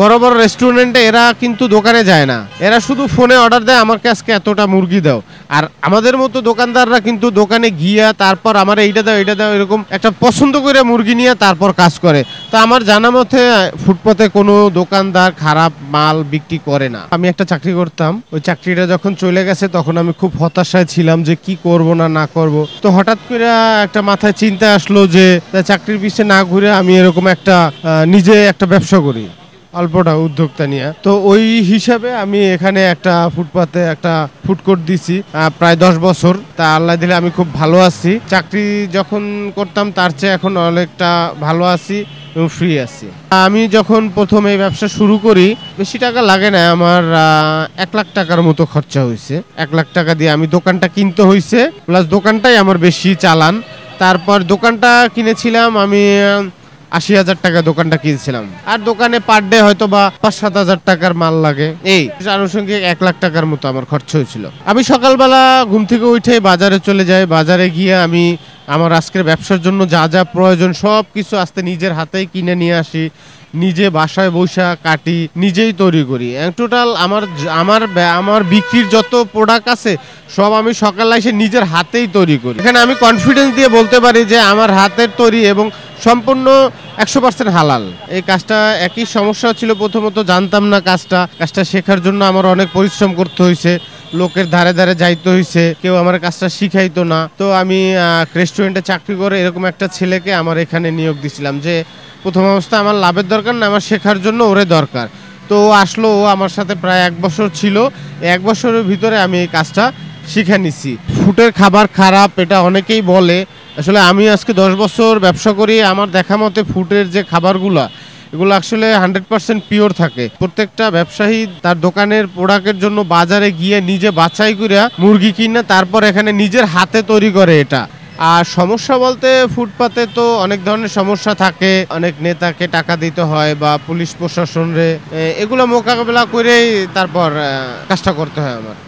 বড় বড় রেস্টুরেন্টে এরা কিন্তু দোকানে যায় না এরা শুধু ফোনে অর্ডার দেয় আমার কাছে এতটা মুরগি দাও আর আমাদের মতো দোকানদাররা কিন্তু দোকানে গিয়া তারপর আমার এইটা দাও এইটা দাও এরকম একটা পছন্দ করে মুরগি নিয়ে তারপর কাজ করে তো আমার জানা মতে ফুটপথে কোনো দোকানদার খারাপ মাল বিক্রি করে না আমি একটা চাকরি করতাম ওই চাকরিটা যখন চলে গেছে তখন আমি খুব হতাশায় ছিলাম যে কি করব না না করব তো হঠাৎ করে একটা মাথায় চিন্তা আসলো যে চাকরির পিছিয়ে না ঘুরে আমি এরকম একটা নিজে একটা ব্যবসা করি অল্পটা উদ্যোক্তা নিয়ে তো ওই হিসাবে আমি এখানে একটা ফুটপাতে একটা কোর্ট দিছি প্রায় দশ বছর তা আল্লাহ দিলে আমি খুব ভালো আছি চাকরি যখন করতাম তার চেয়ে এখন অনেকটা ভালো আছি এবং ফ্রি আছি আমি যখন প্রথম এই ব্যবসা শুরু করি বেশি টাকা লাগে না আমার এক লাখ টাকার মতো খরচা হয়েছে এক লাখ টাকা দিয়ে আমি দোকানটা কিনতে হয়েছে প্লাস দোকানটাই আমার বেশি চালান তারপর দোকানটা কিনেছিলাম আমি আশি হাজার টাকা দোকানটা কিনছিলাম আর দোকানে পার ডে হয়তো বা পাঁচ সাত হাজার টাকার মাল লাগে এই আনুষঙ্গিক এক লাখ টাকার মতো আমার খরচ হয়েছিল আমি সকালবেলা ঘুম থেকে উঠে বাজারে চলে যাই বাজারে গিয়ে আমি আমার আজকের ব্যবসার জন্য যা যা প্রয়োজন সব কিছু আস্তে নিজের হাতেই কিনে নিয়ে আসি নিজে বাসায় বৈশা কাটি নিজেই তৈরি করি টোটাল আমার আমার আমার বিক্রির যত প্রোডাক্ট আছে সব আমি সকালে এসে নিজের হাতেই তৈরি করি এখানে আমি কনফিডেন্স দিয়ে বলতে পারি যে আমার হাতের তৈরি এবং সম্পূর্ণ একশো পার্সেন্ট হালাল এই কাজটা একই সমস্যা ছিল প্রথমত জানতাম না কাজটা কাজটা শেখার জন্য আমার অনেক পরিশ্রম করতে হয়েছে লোকের ধারে ধারে যাইতে হয়েছে কেউ আমার কাজটা শিখাইতো না তো আমি রেস্টুরেন্টে চাকরি করে এরকম একটা ছেলেকে আমার এখানে নিয়োগ দিছিলাম যে প্রথম অবস্থা আমার লাভের দরকার না আমার শেখার জন্য ওরে দরকার তো ও আসলো ও আমার সাথে প্রায় এক বছর ছিল এক বছরের ভিতরে আমি এই কাজটা শিখে নিছি ফুটের খাবার খারাপ এটা অনেকেই বলে আসলে আমি আজকে দশ বছর ব্যবসা করি আমার দেখা মতে ফুডের যে খাবারগুলা এগুলো আসলে হান্ড্রেড পার্সেন্ট পিওর থাকে প্রত্যেকটা ব্যবসায়ী তার দোকানের প্রোডাক্টের জন্য বাজারে গিয়ে নিজে বাছাই করে মুরগি কিনে তারপর এখানে নিজের হাতে তৈরি করে এটা আর সমস্যা বলতে ফুটপাতে তো অনেক ধরনের সমস্যা থাকে অনেক নেতাকে টাকা দিতে হয় বা পুলিশ প্রশাসনরে এগুলো মোকাবেলা করেই তারপর কাজটা করতে হয় আমার